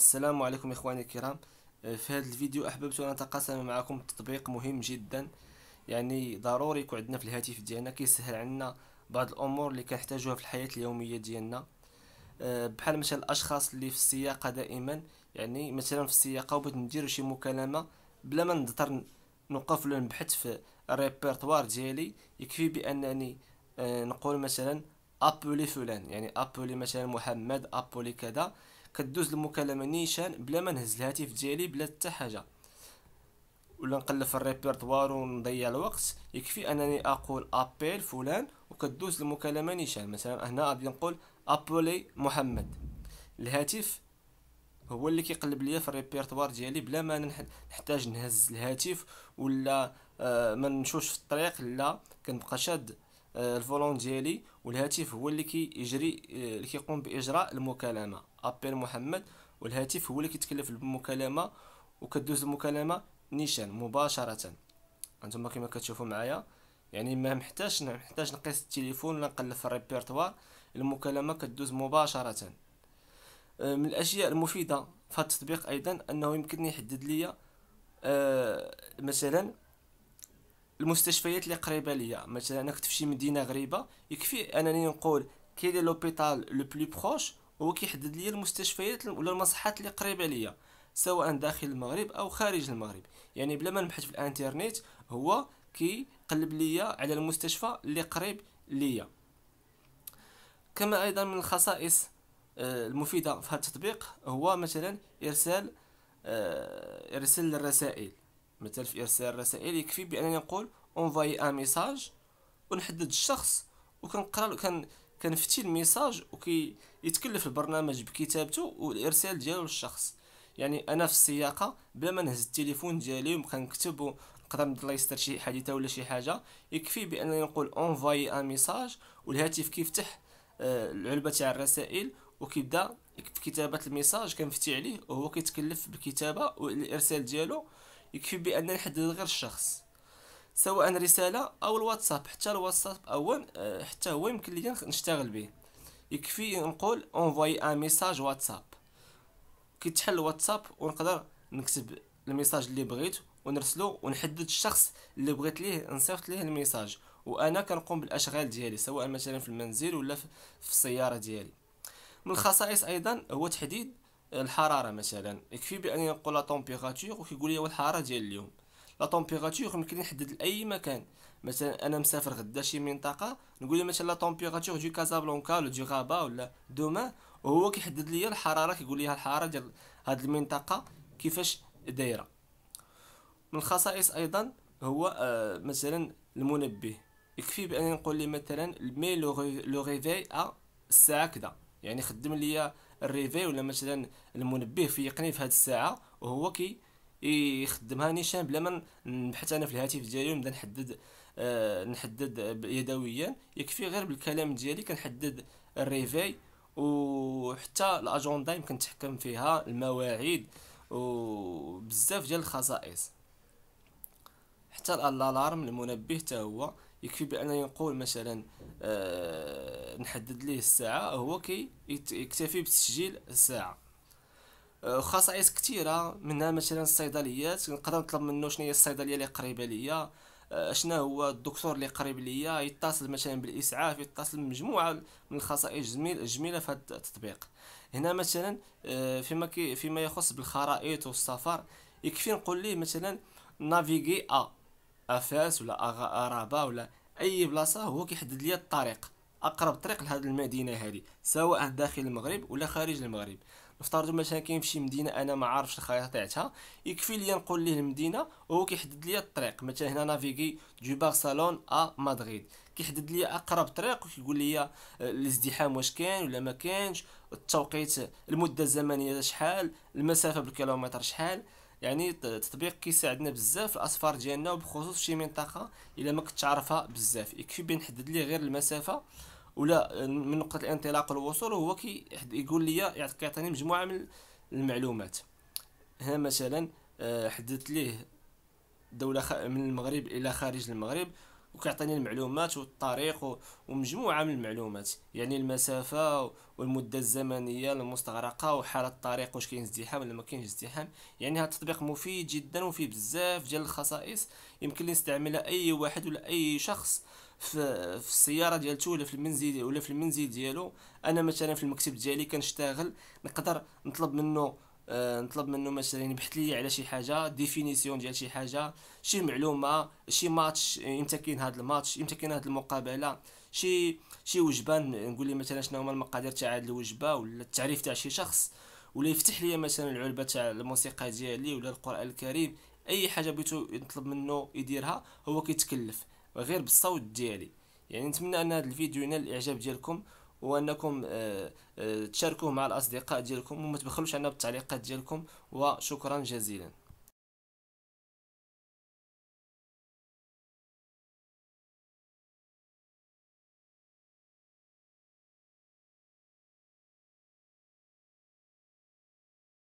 السلام عليكم اخواني الكرام آه، في هذا الفيديو احببت ان اتقاسم معكم تطبيق مهم جدا يعني ضروري يكون عندنا في الهاتف ديالنا كيسهل عنا بعض الامور اللي كنحتاجوها في الحياه اليوميه ديالنا آه، بحال مثلا الاشخاص اللي في السياقه دائما يعني مثلا في السياقه وبغيت ندير شي مكالمه بلا ما نضطر نوقف ولا نبحث في الريبرتوار ديالي يكفي بانني آه، نقول مثلا ابولي فلان يعني ابولي مثلا محمد ابولي كذا كدوز المكالمه نيشان بلا ما نهز الهاتف ديالي بلا حتى حاجه ولا نقلب في الريبرتوار ونضيع الوقت يكفي انني اقول ابيل فلان وكدوز المكالمه نيشان مثلا هنا غادي نقول ابولي محمد الهاتف هو اللي كيقلب ليا في الريبرتوار ديالي بلا ما نحتاج نهز الهاتف ولا آه ما نمشوش في الطريق لا كنبقى شاد آه، الفولون ديالي والهاتف هو اللي كيجري آه، اللي كيقوم باجراء المكالمه ابل محمد والهاتف هو اللي كيتكلف بالمكالمه وكدوز المكالمه نيشان مباشره انتما كما كتشوفوا معايا يعني ما محتاجش نحتاج نقيس التليفون ولا نقلب في الريبيرتوار المكالمه كدوز مباشره آه، من الاشياء المفيده في التطبيق ايضا انه يمكنني يحدد ليا مثلا المستشفيات اللي قريبه ليا مثلا انا كنت في شي مدينه غريبه يكفي انني نقول كي لي لوبيتال لو بلو بروش هو كيحدد ليا المستشفيات ولا المصحات اللي قريبه ليا سواء داخل المغرب او خارج المغرب يعني بلا ما نبحث في الانترنت هو كيقلب ليا على المستشفى اللي قريب ليا كما ايضا من الخصائص آه، المفيده في هذا التطبيق هو مثلا ارسال آه، ارسال الرسائل مثلا في ارسال الرسائل يكفي بانني نقول اونفاي ان ميساج ونحدد الشخص وكنقرا كان كنفتي الميساج وكيتكلف البرنامج بكتابته والارسال ديالو للشخص يعني انا في السياقه بلا ما نهز التليفون ديالي وبقى نكتب ونقدر يستر شي حادثه ولا شي حاجه يكفي بانني نقول اونفاي ان ميساج والهاتف كيفتح آه، العلبه تاع الرسائل وكيبدا في كتابه الميساج كنفتي عليه وهو كيتكلف بالكتابه والارسال ديالو يكفي بأن نحدد غير الشخص سواء رسالة أو الواتساب حتى الواتساب او آه، حتى هو يمكن لي نشتغل به يكفي نقول اونفوي ان ميساج واتساب تحل الواتساب ونقدر نكتب الميساج اللي بغيت ونرسلو ونحدد الشخص اللي بغيت ليه نصيفط ليه الميساج وانا كنقوم بالاشغال ديالي سواء مثلا في المنزل ولا في السياره ديالي من الخصائص ايضا هو تحديد الحراره مثلا يكفي بأن نقول لا طومبيراتور وكيقول لي الحراره ديال اليوم لا طومبيراتور يمكن نحدد لاي مكان مثلا انا مسافر غدا شي منطقه نقول له مثلا لا طومبيراتور دو كازابلانكا ولا دو غابا ولا دوما وهو كيحدد لي الحراره كيقول لي الحراره ديال هاد المنطقه كيفاش دايره من الخصائص ايضا هو آه مثلا المنبه يكفي بانني نقول لي مثلا مي لو ريفي ا الساعه كذا يعني خدم ليا الريفي ولا مثلا المنبه في يقني في هذه الساعه وهو كي يخدمها نيشان بلا ما نبحث انا في الهاتف ديالي ونبدا نحدد آه نحدد يدويا يكفي غير بالكلام ديالي كنحدد الريفي وحتى الاجندا يمكن تحكم فيها المواعيد وبزاف ديال الخصائص حتى الالارم المنبه حتى هو يكفي بان نقول مثلا أه نحدد ليه الساعه هو كي يكتفي بتسجيل الساعه آه، خصائص كثيره منها مثلا الصيدليات نقدر نطلب منه شنو هي الصيدليه اللي قريبه ليا أه شنو هو الدكتور اللي قريب ليا يتصل مثلا بالاسعاف يتصل بمجموعه من الخصائص الجميله في هذا التطبيق هنا مثلا آه، فيما فيما يخص بالخرائط والسفر يكفي نقول ليه مثلا نافيغي ا افاس ولا ارابا ولا اي بلاصه هو كيحدد لي الطريق اقرب طريق لهذه المدينه هذه سواء داخل المغرب ولا خارج المغرب نفترضوا مثلا كاين فشي مدينه انا ما عارفش الخريطه تاعتها يكفي لي نقول ليه المدينه وهو كيحدد لي الطريق مثلا هنا نافيغي دو بارسالون ا مدريد كيحدد لي اقرب طريق وكيقول لي آه، الازدحام واش كاين ولا ما كانش التوقيت المده الزمنيه شحال المسافه بالكيلومتر شحال يعني التطبيق كيساعدنا بزاف في الاسفار ديالنا وبخصوص شي منطقه الا ما كنتش عارفها بزاف يكفي بين حدد لي غير المسافه ولا من نقطه الانطلاق والوصول وهو كي يقول لي يعطيني مجموعه من المعلومات هنا مثلا آه، حددت ليه دوله من المغرب الى خارج المغرب وكيعطيني المعلومات والطريق ومجموعه من المعلومات يعني المسافه والمده الزمنيه المستغرقه وحاله الطريق واش كاين ازدحام ولا ما كاينش ازدحام يعني هذا التطبيق مفيد جدا وفيه بزاف ديال الخصائص يمكن لي نستعملها اي واحد ولا اي شخص في, في السياره ديالته ولا في المنزل ولا في المنزل ديالو انا مثلا في المكتب ديالي كنشتغل نقدر نطلب منه آه، نطلب منه مثلا يبحث لي على شي حاجه ديفينيسيون ديال شي حاجه شي معلومه شي ماتش امتى كاين هذا الماتش امتى كاين هذه المقابله شي شي وجبه نقول لي مثلا شنو هما المقادير تاع هذه الوجبه ولا التعريف تاع شي شخص ولا يفتح لي مثلا العلبه تاع الموسيقى ديالي ولا القران الكريم اي حاجه بغيتو نطلب منه يديرها هو كيتكلف غير بالصوت ديالي يعني نتمنى ان هذا الفيديو ينال الاعجاب ديالكم هو انكم آه، آه، تشاركوه مع الاصدقاء ديالكم وما تبخلوش عنا بالتعليقات ديالكم وشكرا جزيلا